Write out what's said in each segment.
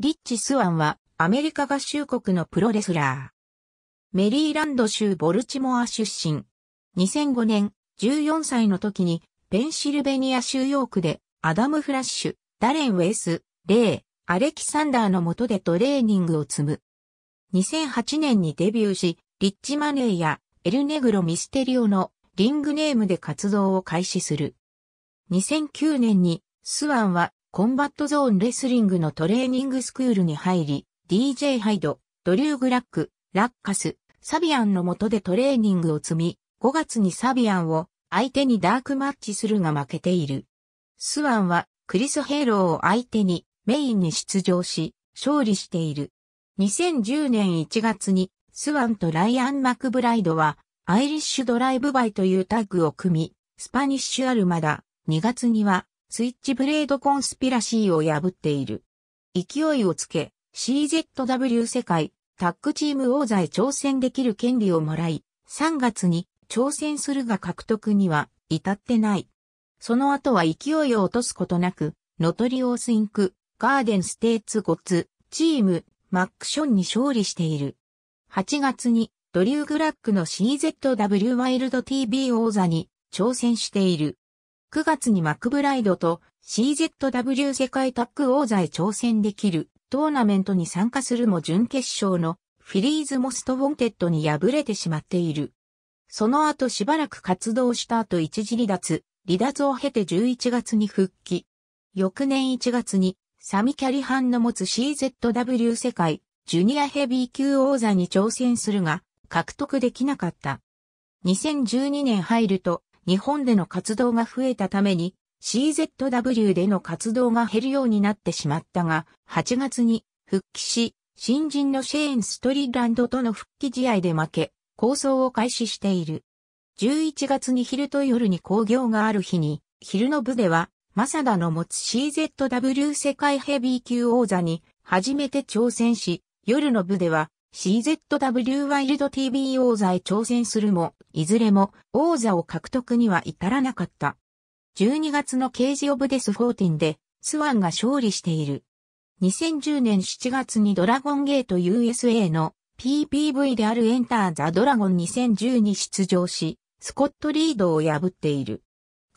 リッチ・スワンはアメリカ合衆国のプロレスラー。メリーランド州ボルチモア出身。2005年14歳の時にペンシルベニア州ヨークでアダム・フラッシュ、ダレン・ウェイス、レイ、アレキサンダーの下でトレーニングを積む。2008年にデビューし、リッチ・マネーやエルネグロ・ミステリオのリングネームで活動を開始する。2009年にスワンはコンバットゾーンレスリングのトレーニングスクールに入り、DJ ハイド、ドリュー・グラック、ラッカス、サビアンの下でトレーニングを積み、5月にサビアンを相手にダークマッチするが負けている。スワンはクリス・ヘイローを相手にメインに出場し、勝利している。2010年1月にスワンとライアン・マクブライドはアイリッシュドライブバイというタッグを組み、スパニッシュアルマダ、2月にはスイッチブレードコンスピラシーを破っている。勢いをつけ、CZW 世界タッグチーム王座へ挑戦できる権利をもらい、3月に挑戦するが獲得には至ってない。その後は勢いを落とすことなく、ノトリオースインク、ガーデンステーツゴッツ、チーム、マックションに勝利している。8月にドリュー・グラックの CZW ワイルド TV 王座に挑戦している。9月にマクブライドと CZW 世界タッグ王座へ挑戦できるトーナメントに参加するも準決勝のフィリーズモストウォンテッドに敗れてしまっている。その後しばらく活動した後一時離脱、離脱を経て11月に復帰。翌年1月にサミキャリハンの持つ CZW 世界ジュニアヘビー級王座に挑戦するが獲得できなかった。2012年入ると日本での活動が増えたために CZW での活動が減るようになってしまったが、8月に復帰し、新人のシェーン・ストリランドとの復帰試合で負け、構想を開始している。11月に昼と夜に興行がある日に、昼の部では、マサダの持つ CZW 世界ヘビー級王座に初めて挑戦し、夜の部では CZW ワイルド TV 王座へ挑戦するも、いずれも王座を獲得には至らなかった。12月のケージオブデス14で、スワンが勝利している。2010年7月にドラゴンゲート USA の PPV であるエンター・ザ・ドラゴン2010に出場し、スコット・リードを破っている。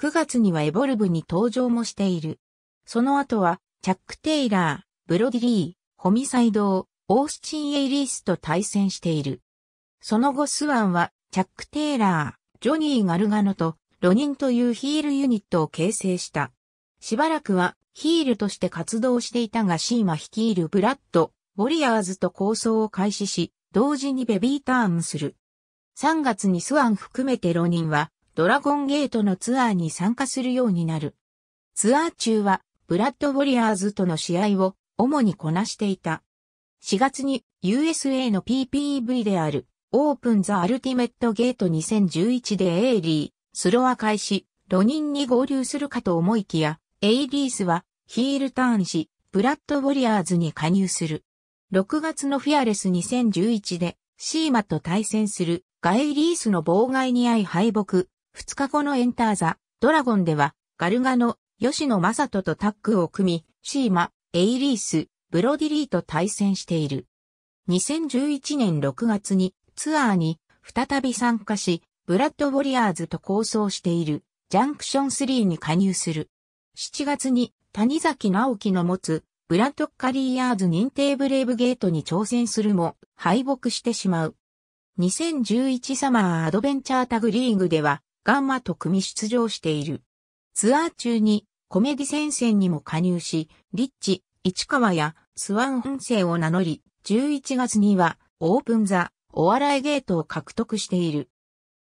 9月にはエボルブに登場もしている。その後は、チャック・テイラー、ブロディリー、ホミサイドオースチン・エイリースと対戦している。その後スワンは、チャック・テイラー、ジョニー・ガルガノと、ロニンというヒールユニットを形成した。しばらくは、ヒールとして活動していたがシーマ率いるブラッド、ウォリアーズと構想を開始し、同時にベビーターンする。3月にスワン含めてロニンは、ドラゴンゲートのツアーに参加するようになる。ツアー中は、ブラッド・ウォリアーズとの試合を主にこなしていた。4月に USA の PPV であるオープンザ・アルティメット・ゲート2011でエイリー、スロア開始、ロニンに合流するかと思いきや、エイリースはヒールターンし、ブラッド・ウォリアーズに加入する。6月のフィアレス2011でシーマと対戦するガイリースの妨害に遭い敗北。2日後のエンターザ、ドラゴンではガルガの吉野正人とタッグを組み、シーマ、エイリース、ブロディリーと対戦している。2011年6月にツアーに再び参加し、ブラッド・ウォリアーズと構想しているジャンクション3に加入する。7月に谷崎直樹の持つブラッド・カリーアーズ認定ブレイブゲートに挑戦するも敗北してしまう。2011サマーアドベンチャータグリーグではガンマと組出場している。ツアー中にコメディ戦線にも加入し、リッチ、市川やスワン本性を名乗り、11月にはオープンザ、お笑いゲートを獲得している。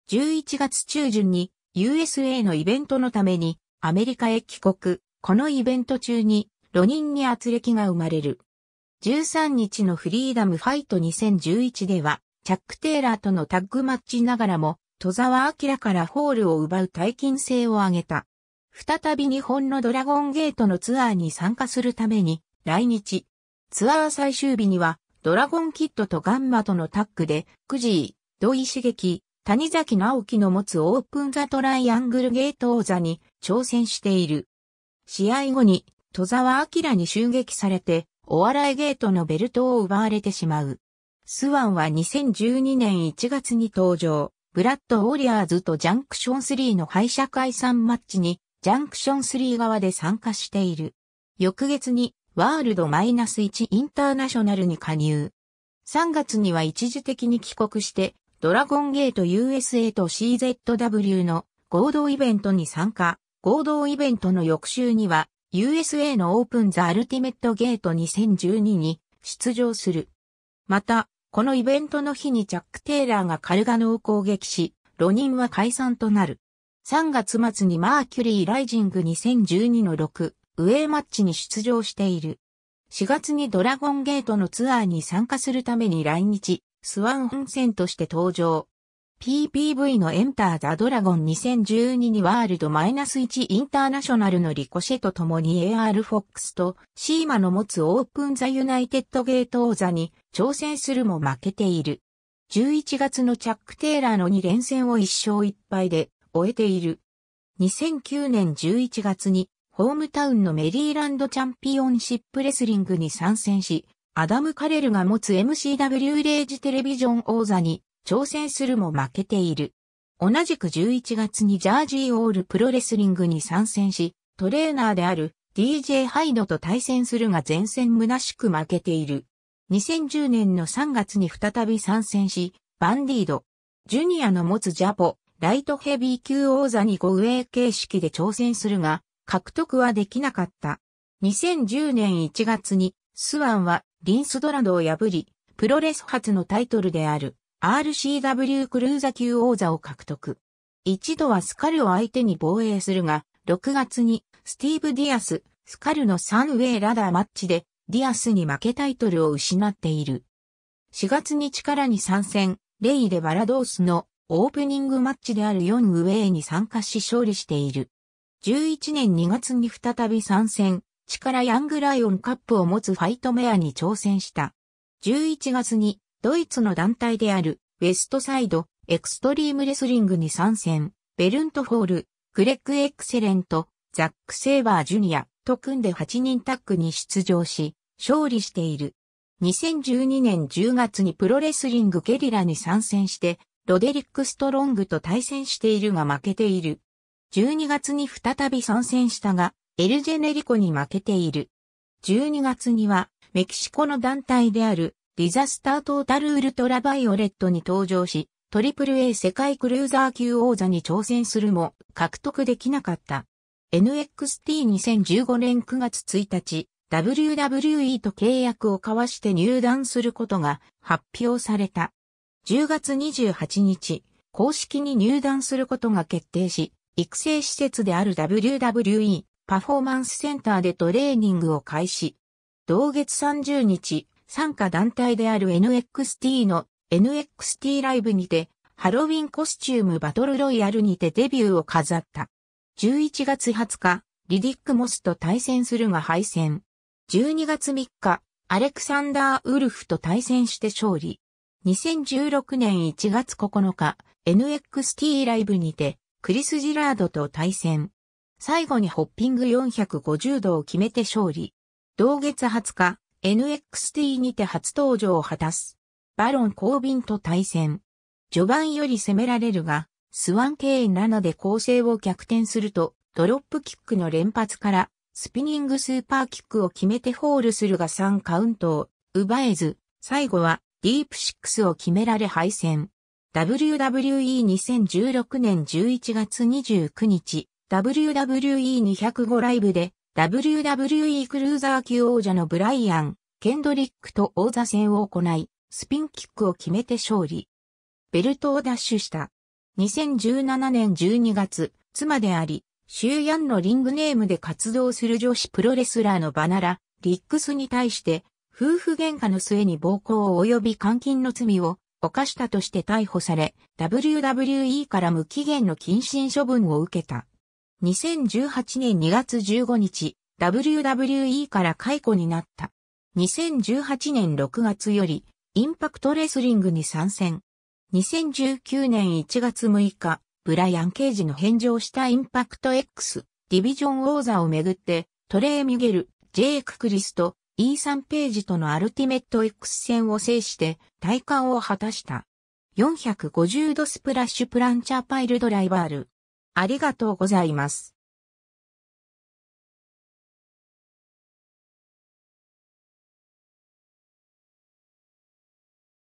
11月中旬に USA のイベントのためにアメリカへ帰国。このイベント中に路人に圧力が生まれる。13日のフリーダムファイト2011では、チャック・テイラーとのタッグマッチながらも、戸沢明からホールを奪う大金星を上げた。再び日本のドラゴンゲートのツアーに参加するために、来日、ツアー最終日には、ドラゴンキッドとガンマとのタッグで、クジー、土井刺激、谷崎直樹の持つオープンザトライアングルゲート王座に挑戦している。試合後に、戸沢明に襲撃されて、お笑いゲートのベルトを奪われてしまう。スワンは2012年1月に登場、ブラッド・ウォリアーズとジャンクション3の敗者解散マッチに、ジャンクション3側で参加している。翌月に、ワールド -1 インターナショナルに加入。3月には一時的に帰国して、ドラゴンゲート USA と CZW の合同イベントに参加。合同イベントの翌週には、USA のオープンザ・アルティメットゲート2012に出場する。また、このイベントの日にジャック・テイラーがカルガノを攻撃し、ロニンは解散となる。3月末にマーキュリー・ライジング2012の6ウェイマッチに出場している。4月にドラゴンゲートのツアーに参加するために来日、スワン本戦として登場。PPV のエンター・ザ・ドラゴン2012にワールド -1 インターナショナルのリコシェと共に AR フォックスとシーマの持つオープン・ザ・ユナイテッド・ゲート王座に挑戦するも負けている。11月のチャック・テイラーの2連戦を1勝1敗で終えている。2009年11月にホームタウンのメリーランドチャンピオンシップレスリングに参戦し、アダム・カレルが持つ MCW レイジテレビジョン王座に挑戦するも負けている。同じく11月にジャージーオールプロレスリングに参戦し、トレーナーである DJ ハイドと対戦するが前線虚しく負けている。2010年の3月に再び参戦し、バンディード、ジュニアの持つジャポ、ライトヘビー級王座にェイ形式で挑戦するが、獲得はできなかった。2010年1月にスワンはリンスドラドを破り、プロレス初のタイトルである RCW クルーザ級王座を獲得。一度はスカルを相手に防衛するが、6月にスティーブ・ディアス、スカルの3ウェイラダーマッチでディアスに負けタイトルを失っている。4月に力に参戦、レイ・デ・バラドースのオープニングマッチである4ウェイに参加し勝利している。11年2月に再び参戦、力ヤングライオンカップを持つファイトメアに挑戦した。11月にドイツの団体であるウェストサイドエクストリームレスリングに参戦、ベルントホール、グレッグエクセレント、ザック・セーバー・ジュニアと組んで8人タッグに出場し、勝利している。2012年10月にプロレスリングゲリラに参戦して、ロデリック・ストロングと対戦しているが負けている。12月に再び参戦したが、エルジェネリコに負けている。12月には、メキシコの団体である、ディザスタートータルウルトラバイオレットに登場し、トリプル a 世界クルーザー級王座に挑戦するも、獲得できなかった。NXT2015 年9月1日、WWE と契約を交わして入団することが発表された。10月28日、公式に入団することが決定し、育成施設である WWE パフォーマンスセンターでトレーニングを開始。同月30日、参加団体である NXT の NXT ライブにて、ハロウィンコスチュームバトルロイヤルにてデビューを飾った。11月20日、リディック・モスと対戦するが敗戦。12月3日、アレクサンダー・ウルフと対戦して勝利。2016年1月9日、NXT ライブにて、クリス・ジラードと対戦。最後にホッピング450度を決めて勝利。同月20日、NXT にて初登場を果たす。バロン・コービンと対戦。序盤より攻められるが、スワンな7で構成を逆転すると、ドロップキックの連発から、スピニングスーパーキックを決めてホールするが3カウントを奪えず、最後はディープ6を決められ敗戦。WWE2016 年11月29日、WWE205 ライブで、WWE クルーザー級王者のブライアン、ケンドリックと王座戦を行い、スピンキックを決めて勝利。ベルトを奪取した。2017年12月、妻であり、シューヤンのリングネームで活動する女子プロレスラーのバナラ、リックスに対して、夫婦喧嘩の末に暴行及び監禁の罪を犯したとして逮捕され、WWE から無期限の謹慎処分を受けた。2018年2月15日、WWE から解雇になった。2018年6月より、インパクトレスリングに参戦。2019年1月6日、ブライアン・ケージの返上したインパクト X、ディビジョン王座をめぐって、トレー・ミュゲル、ジェイク・クリスト、E3 ページとのアルティメット X 戦を制して体感を果たした。450度スプラッシュプランチャーパイルドライバール。ありがとうございます。